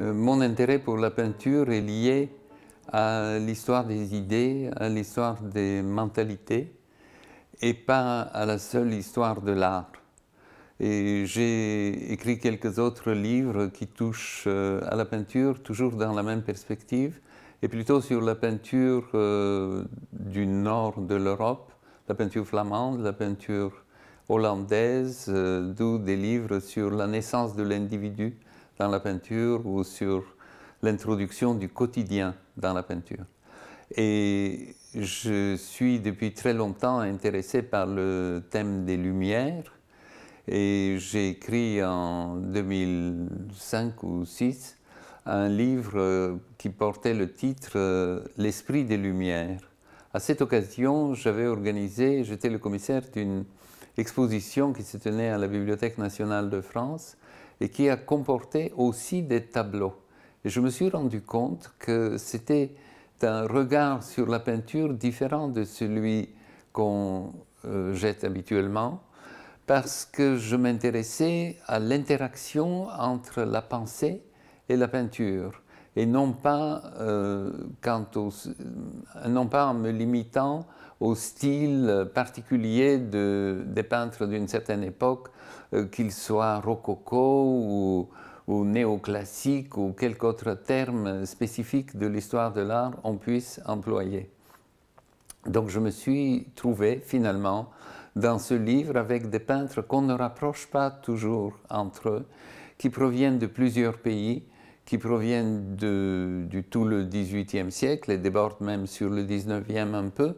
Euh, mon intérêt pour la peinture est lié à l'histoire des idées, à l'histoire des mentalités et pas à la seule histoire de l'art. Et j'ai écrit quelques autres livres qui touchent euh, à la peinture, toujours dans la même perspective, et plutôt sur la peinture euh, du nord de l'Europe, la peinture flamande, la peinture hollandaise, euh, d'où des livres sur la naissance de l'individu dans la peinture ou sur l'introduction du quotidien dans la peinture. Et je suis depuis très longtemps intéressé par le thème des Lumières et j'ai écrit en 2005 ou 2006 un livre euh, qui portait le titre euh, L'esprit des Lumières. À cette occasion, j'avais organisé, j'étais le commissaire d'une exposition qui se tenait à la Bibliothèque nationale de France et qui a comporté aussi des tableaux. je me suis rendu compte que c'était un regard sur la peinture différent de celui qu'on euh, jette habituellement, parce que je m'intéressais à l'interaction entre la pensée et la peinture et non pas, euh, quant non pas en me limitant au style particulier de, des peintres d'une certaine époque, euh, qu'ils soient rococo ou, ou néoclassique ou quelque autre terme spécifique de l'histoire de l'art on puisse employer. Donc je me suis trouvé finalement dans ce livre avec des peintres qu'on ne rapproche pas toujours entre eux, qui proviennent de plusieurs pays qui proviennent de, du tout le XVIIIe siècle et débordent même sur le XIXe un peu,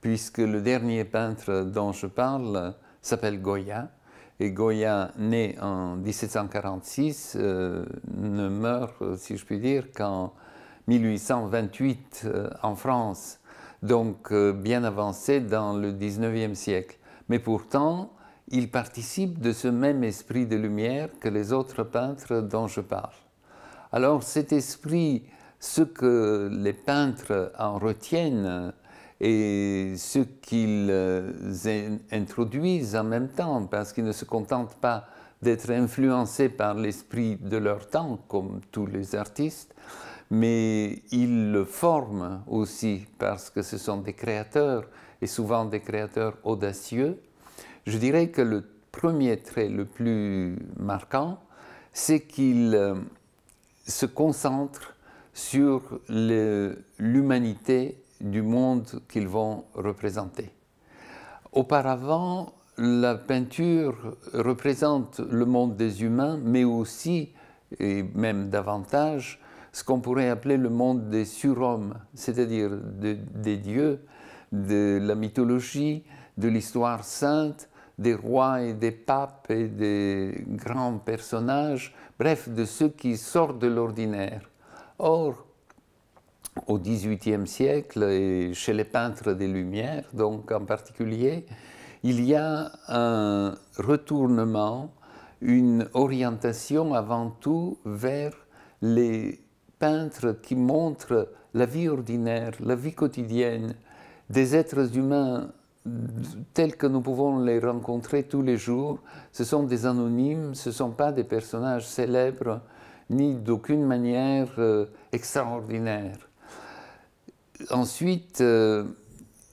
puisque le dernier peintre dont je parle s'appelle Goya. Et Goya, né en 1746, euh, ne meurt, si je puis dire, qu'en 1828 euh, en France, donc euh, bien avancé dans le 19e siècle. Mais pourtant, il participe de ce même esprit de lumière que les autres peintres dont je parle. Alors cet esprit, ce que les peintres en retiennent et ce qu'ils euh, introduisent en même temps, parce qu'ils ne se contentent pas d'être influencés par l'esprit de leur temps, comme tous les artistes, mais ils le forment aussi parce que ce sont des créateurs et souvent des créateurs audacieux. Je dirais que le premier trait le plus marquant, c'est qu'ils euh, se concentrent sur l'humanité du monde qu'ils vont représenter. Auparavant, la peinture représente le monde des humains, mais aussi, et même davantage, ce qu'on pourrait appeler le monde des surhommes, c'est-à-dire des dieux, de la mythologie, de l'histoire sainte, des rois et des papes et des grands personnages, bref, de ceux qui sortent de l'ordinaire. Or, au XVIIIe siècle, et chez les peintres des Lumières, donc en particulier, il y a un retournement, une orientation avant tout vers les peintres qui montrent la vie ordinaire, la vie quotidienne des êtres humains tels que nous pouvons les rencontrer tous les jours, ce sont des anonymes, ce ne sont pas des personnages célèbres, ni d'aucune manière euh, extraordinaire. Ensuite, euh,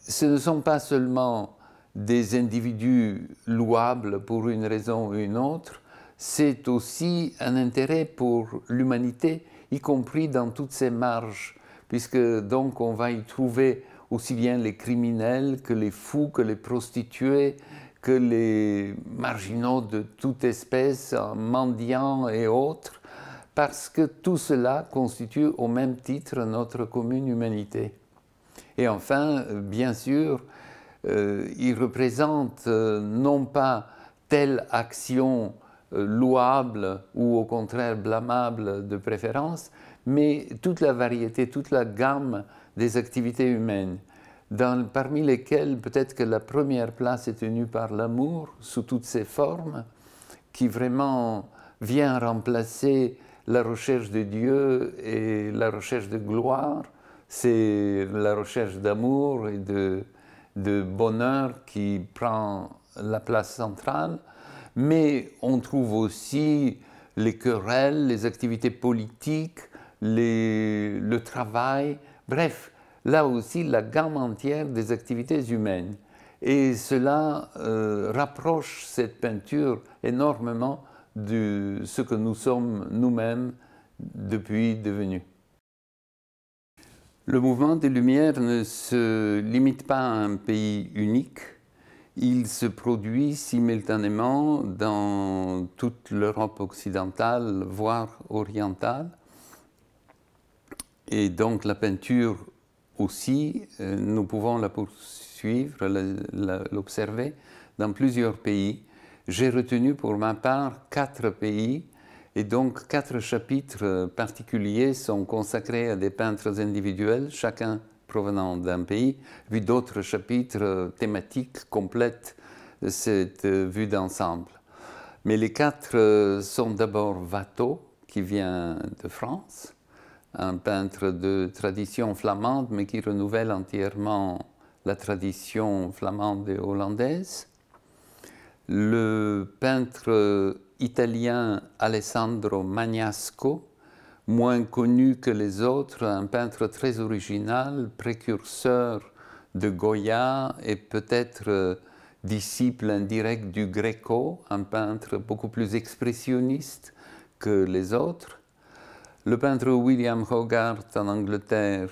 ce ne sont pas seulement des individus louables pour une raison ou une autre, c'est aussi un intérêt pour l'humanité, y compris dans toutes ses marges, puisque donc on va y trouver aussi bien les criminels que les fous, que les prostituées, que les marginaux de toute espèce, mendiants et autres, parce que tout cela constitue au même titre notre commune humanité. Et enfin, bien sûr, euh, il représente euh, non pas telle action euh, louable ou au contraire blâmable de préférence, mais toute la variété, toute la gamme des activités humaines, parmi lesquelles peut-être que la première place est tenue par l'amour, sous toutes ses formes, qui vraiment vient remplacer la recherche de Dieu et la recherche de gloire, c'est la recherche d'amour et de, bonheur qui prend la place centrale, mais on trouve aussi les querelles, les activités politiques, le travail, Bref, là aussi, la gamme entière des activités humaines. Et cela euh, rapproche cette peinture énormément de ce que nous sommes nous-mêmes depuis devenus. Le mouvement des Lumières ne se limite pas à un pays unique. Il se produit simultanément dans toute l'Europe occidentale, voire orientale. Et donc la peinture aussi, euh, nous pouvons la poursuivre, l'observer dans plusieurs pays. J'ai retenu pour ma part quatre pays et donc quatre chapitres particuliers sont consacrés à des peintres individuels, chacun provenant d'un pays, vu d'autres chapitres thématiques complètent cette vue d'ensemble. Mais les quatre sont d'abord Watteau, qui vient de France, un peintre de tradition flamande, mais qui renouvelle entièrement la tradition flamande et hollandaise. Le peintre italien Alessandro Magnasco, moins connu que les autres, un peintre très original, précurseur de Goya et peut-être euh, disciple indirect du Greco, un peintre beaucoup plus expressionniste que les autres. Le peintre William Hogarth en Angleterre,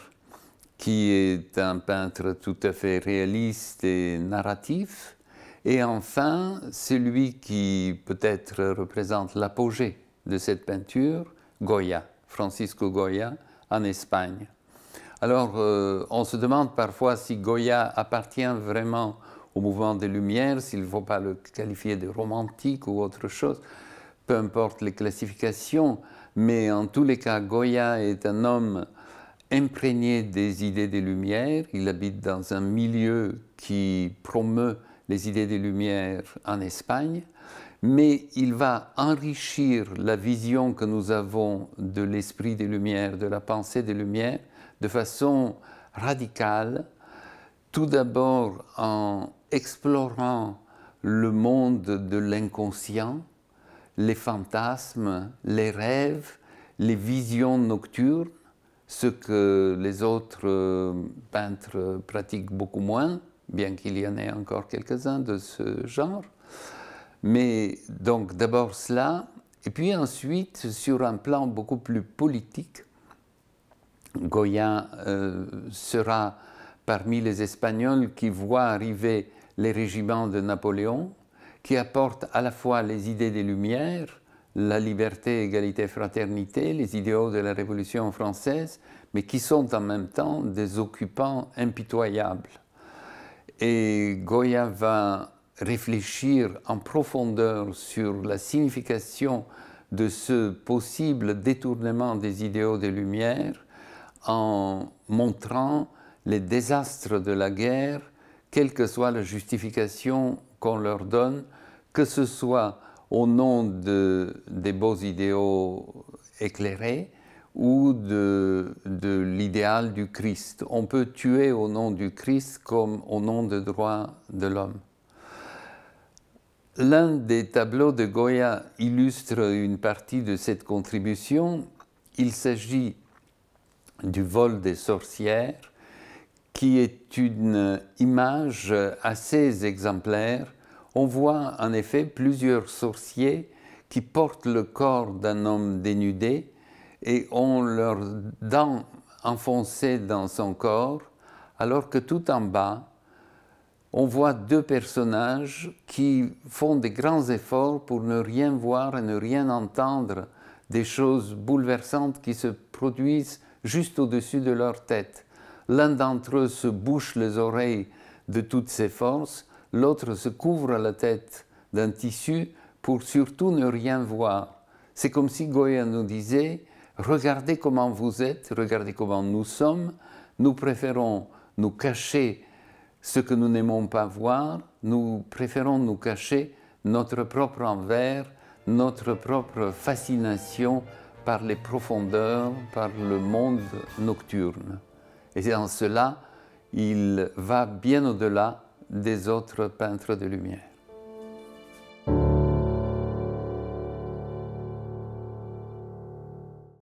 qui est un peintre tout à fait réaliste et narratif. Et enfin, celui qui peut-être représente l'apogée de cette peinture, Goya, Francisco Goya, en Espagne. Alors, euh, on se demande parfois si Goya appartient vraiment au mouvement des Lumières, s'il ne faut pas le qualifier de romantique ou autre chose. Peu importe les classifications, mais en tous les cas, Goya est un homme imprégné des idées des Lumières. Il habite dans un milieu qui promeut les idées des Lumières en Espagne, mais il va enrichir la vision que nous avons de l'esprit des Lumières, de la pensée des Lumières, de façon radicale, tout d'abord en explorant le monde de l'inconscient, les fantasmes, les rêves, les visions nocturnes, ce que les autres euh, peintres pratiquent beaucoup moins, bien qu'il y en ait encore quelques-uns de ce genre. Mais donc d'abord cela, et puis ensuite sur un plan beaucoup plus politique, Goya euh, sera parmi les Espagnols qui voient arriver les régiments de Napoléon qui apporte à la fois les idées des Lumières, la liberté, égalité, fraternité, les idéaux de la Révolution française, mais qui sont en même temps des occupants impitoyables. Et Goya va réfléchir en profondeur sur la signification de ce possible détournement des idéaux des Lumières en montrant les désastres de la guerre, quelle que soit la justification qu'on leur donne, que ce soit au nom de, des beaux idéaux éclairés ou de, de l'idéal du Christ. On peut tuer au nom du Christ comme au nom des droits de l'homme. L'un des tableaux de Goya illustre une partie de cette contribution. Il s'agit du vol des sorcières qui est une image assez exemplaire, on voit en effet plusieurs sorciers qui portent le corps d'un homme dénudé et ont leurs dents enfoncées dans son corps, alors que tout en bas, on voit deux personnages qui font des grands efforts pour ne rien voir et ne rien entendre des choses bouleversantes qui se produisent juste au-dessus de leur tête l'un d'entre eux se bouche les oreilles de toutes ses forces, l'autre se couvre la tête d'un tissu pour surtout ne rien voir. C'est comme si Goya nous disait, regardez comment vous êtes, regardez comment nous sommes, nous préférons nous cacher ce que nous n'aimons pas voir, nous préférons nous cacher notre propre envers, notre propre fascination par les profondeurs, par le monde nocturne. Et en cela, il va bien au-delà des autres peintres de lumière.